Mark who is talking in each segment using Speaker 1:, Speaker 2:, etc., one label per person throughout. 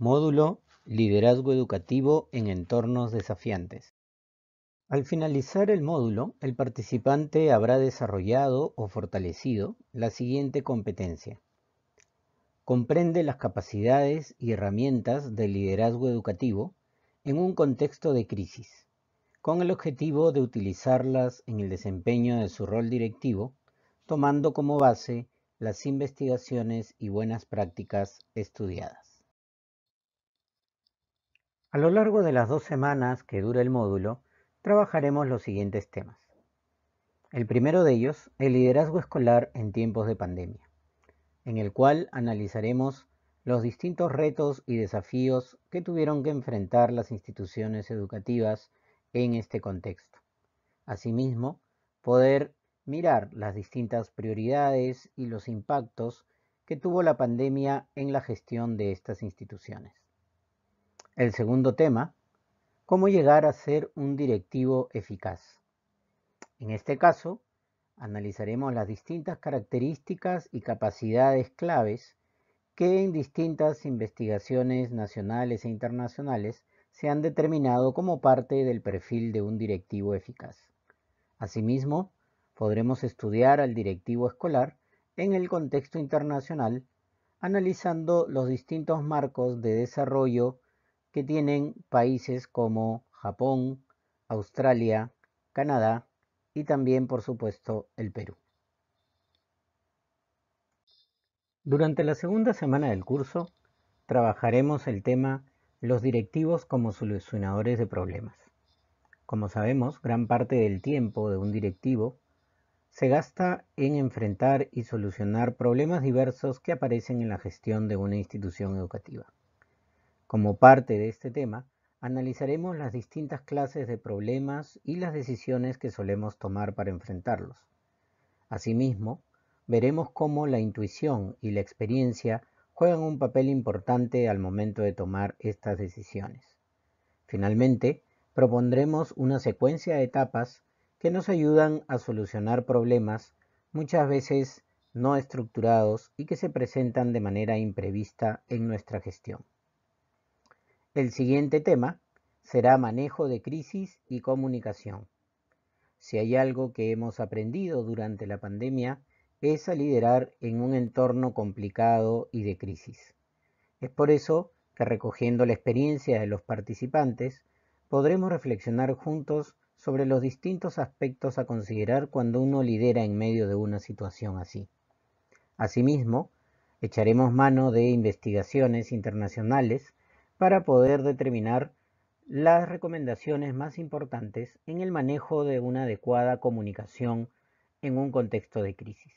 Speaker 1: Módulo Liderazgo Educativo en Entornos Desafiantes. Al finalizar el módulo, el participante habrá desarrollado o fortalecido la siguiente competencia. Comprende las capacidades y herramientas del liderazgo educativo en un contexto de crisis, con el objetivo de utilizarlas en el desempeño de su rol directivo, tomando como base las investigaciones y buenas prácticas estudiadas. A lo largo de las dos semanas que dura el módulo, trabajaremos los siguientes temas. El primero de ellos, el liderazgo escolar en tiempos de pandemia, en el cual analizaremos los distintos retos y desafíos que tuvieron que enfrentar las instituciones educativas en este contexto. Asimismo, poder mirar las distintas prioridades y los impactos que tuvo la pandemia en la gestión de estas instituciones. El segundo tema, cómo llegar a ser un directivo eficaz. En este caso, analizaremos las distintas características y capacidades claves que en distintas investigaciones nacionales e internacionales se han determinado como parte del perfil de un directivo eficaz. Asimismo, podremos estudiar al directivo escolar en el contexto internacional, analizando los distintos marcos de desarrollo que tienen países como Japón, Australia, Canadá y también, por supuesto, el Perú. Durante la segunda semana del curso, trabajaremos el tema los directivos como solucionadores de problemas. Como sabemos, gran parte del tiempo de un directivo se gasta en enfrentar y solucionar problemas diversos que aparecen en la gestión de una institución educativa. Como parte de este tema, analizaremos las distintas clases de problemas y las decisiones que solemos tomar para enfrentarlos. Asimismo, veremos cómo la intuición y la experiencia juegan un papel importante al momento de tomar estas decisiones. Finalmente, propondremos una secuencia de etapas que nos ayudan a solucionar problemas muchas veces no estructurados y que se presentan de manera imprevista en nuestra gestión. El siguiente tema será manejo de crisis y comunicación. Si hay algo que hemos aprendido durante la pandemia es a liderar en un entorno complicado y de crisis. Es por eso que recogiendo la experiencia de los participantes, podremos reflexionar juntos sobre los distintos aspectos a considerar cuando uno lidera en medio de una situación así. Asimismo, echaremos mano de investigaciones internacionales para poder determinar las recomendaciones más importantes en el manejo de una adecuada comunicación en un contexto de crisis.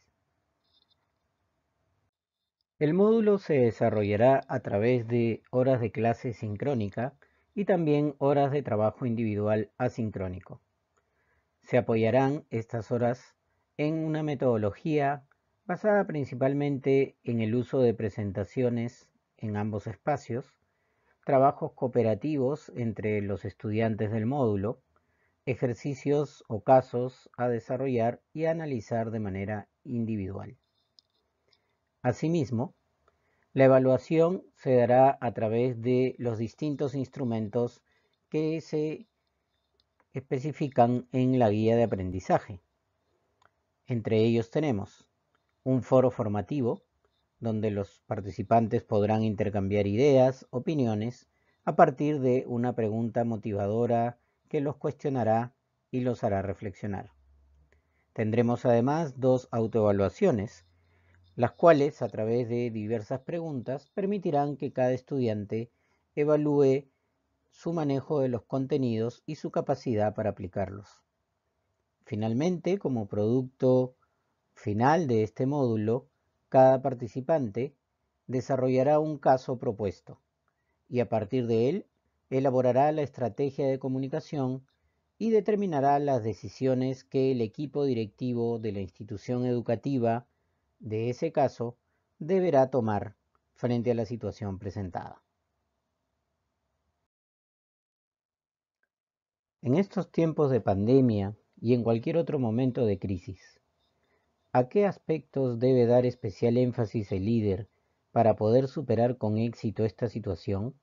Speaker 1: El módulo se desarrollará a través de horas de clase sincrónica y también horas de trabajo individual asincrónico. Se apoyarán estas horas en una metodología basada principalmente en el uso de presentaciones en ambos espacios, trabajos cooperativos entre los estudiantes del módulo, ejercicios o casos a desarrollar y analizar de manera individual. Asimismo, la evaluación se dará a través de los distintos instrumentos que se especifican en la guía de aprendizaje. Entre ellos tenemos un foro formativo, donde los participantes podrán intercambiar ideas, opiniones, a partir de una pregunta motivadora que los cuestionará y los hará reflexionar. Tendremos además dos autoevaluaciones, las cuales a través de diversas preguntas permitirán que cada estudiante evalúe su manejo de los contenidos y su capacidad para aplicarlos. Finalmente, como producto final de este módulo, cada participante desarrollará un caso propuesto y a partir de él elaborará la estrategia de comunicación y determinará las decisiones que el equipo directivo de la institución educativa de ese caso deberá tomar frente a la situación presentada. En estos tiempos de pandemia y en cualquier otro momento de crisis, ¿A qué aspectos debe dar especial énfasis el líder para poder superar con éxito esta situación?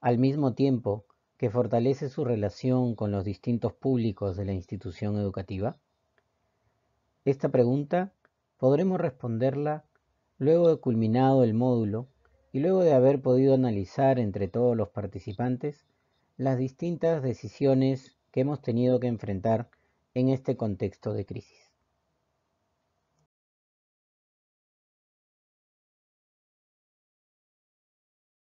Speaker 1: Al mismo tiempo que fortalece su relación con los distintos públicos de la institución educativa. Esta pregunta podremos responderla luego de culminado el módulo y luego de haber podido analizar entre todos los participantes las distintas decisiones que hemos tenido que enfrentar en este contexto de crisis.